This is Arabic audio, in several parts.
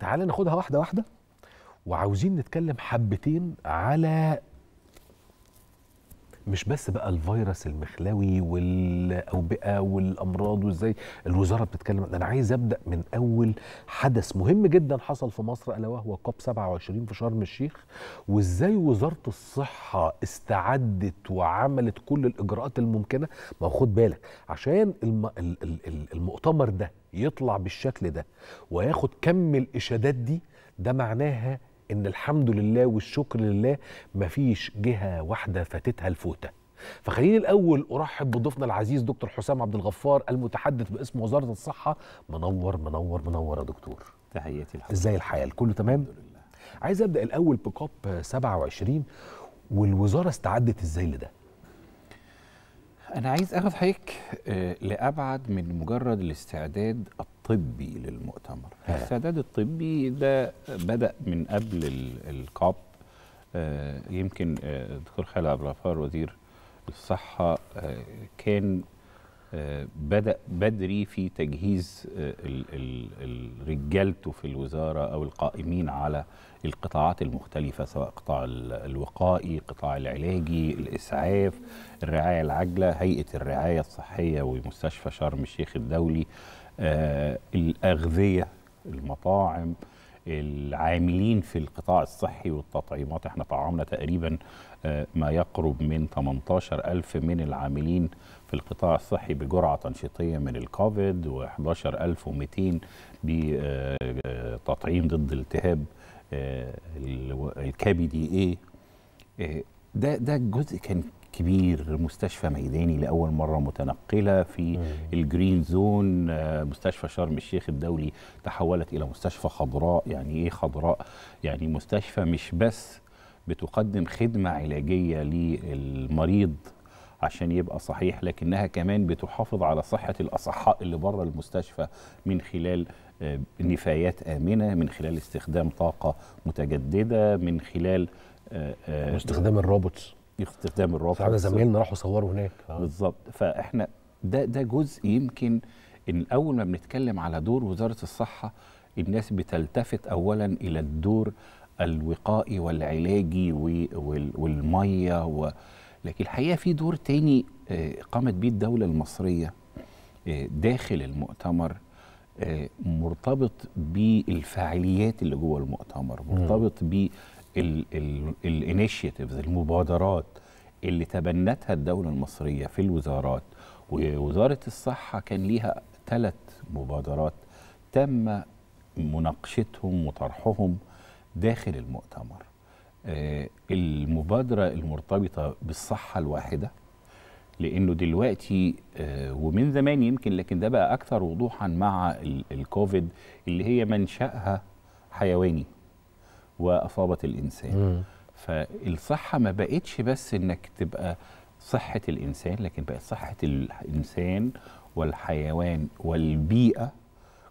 تعالى ناخدها واحده واحده وعاوزين نتكلم حبتين على مش بس بقى الفيروس المخلاوي والاوبئه والامراض وازاي الوزاره بتتكلم انا عايز ابدا من اول حدث مهم جدا حصل في مصر الا وهو كوب 27 في شرم الشيخ وازاي وزاره الصحه استعدت وعملت كل الاجراءات الممكنه ما خد بالك عشان الم... المؤتمر ده يطلع بالشكل ده وياخد كم الاشادات دي ده معناها ان الحمد لله والشكر لله مفيش جهه واحده فاتتها الفوته فخليني الاول ارحب بضيفنا العزيز دكتور حسام عبد الغفار المتحدث باسم وزاره الصحه منور منور منور يا دكتور تحياتي لحضرتك ازاي الحياه الكل تمام الحمد لله. عايز ابدا الاول بكوب 27 والوزاره استعدت ازاي لده انا عايز اخذ حضرتك آه، لابعد من مجرد الاستعداد الطبي للمؤتمر السداد الطبي ده بدأ من قبل الكاب آه، يمكن آه، الدكتور خالد عبد الغفار وزير الصحة آه، كان بدأ بدري في تجهيز رجالته في الوزارة أو القائمين على القطاعات المختلفة سواء قطاع الوقائي قطاع العلاجي الإسعاف الرعاية العاجلة هيئة الرعاية الصحية ومستشفى شرم الشيخ الدولي آه، الاغذيه المطاعم العاملين في القطاع الصحي والتطعيمات احنا طعمنا تقريبا آه، ما يقرب من 18 ألف من العاملين في القطاع الصحي بجرعة تنشيطية من الكوفيد و11200 بتطعيم آه، ضد التهاب الكبدي إيه،, ايه ده ده الجزء كان كبير مستشفى ميداني لاول مره متنقله في الجرين زون آه، مستشفى شرم الشيخ الدولي تحولت الى مستشفى خضراء يعني ايه خضراء يعني مستشفى مش بس بتقدم خدمه علاجيه للمريض عشان يبقى صحيح لكنها كمان بتحافظ على صحه الاصحاء اللي بره المستشفى من خلال آه، نفايات امنه من خلال استخدام طاقه متجدده من خلال آه، استخدام الروبوتس استخدام الرابط احنا زمايلنا راحوا صوروا هناك آه. بالظبط فاحنا ده ده جزء يمكن ان اول ما بنتكلم على دور وزاره الصحه الناس بتلتفت اولا الى الدور الوقائي والعلاجي والميه و... لكن الحقيقه في دور تاني آه، قامت بيه الدوله المصريه آه، داخل المؤتمر مرتبط بالفعاليات اللي جوه المؤتمر مرتبط ب الانيشيتيفز المبادرات اللي تبنتها الدوله المصريه في الوزارات ووزاره الصحه كان ليها ثلاث مبادرات تم مناقشتهم وطرحهم داخل المؤتمر آه، المبادرة المرتبطة بالصحة الواحدة لأنه دلوقتي آه، ومن زمان يمكن لكن ده بقى أكثر وضوحا مع الكوفيد اللي هي منشأها حيواني واصابت الانسان مم. فالصحه ما بقتش بس انك تبقى صحه الانسان لكن بقت صحه الانسان والحيوان والبيئه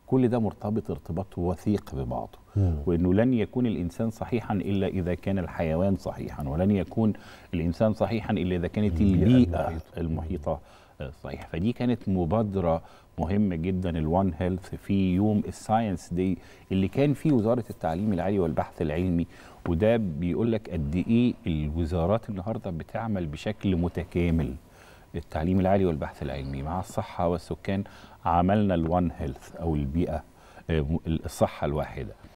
كل ده مرتبط ارتباط وثيق ببعضه وانه لن يكون الانسان صحيحا الا اذا كان الحيوان صحيحا ولن يكون الانسان صحيحا الا اذا كانت البيئه المحيطه آه، صحيح فدي كانت مبادره مهمه جدا الوان هيلث في يوم الساينس دي اللي كان فيه وزاره التعليم العالي والبحث العلمي وده بيقول لك قد ايه الوزارات النهارده بتعمل بشكل متكامل التعليم العالي والبحث العلمي مع الصحه والسكان عملنا الوان هيلث او البيئه آه، الصحه الواحده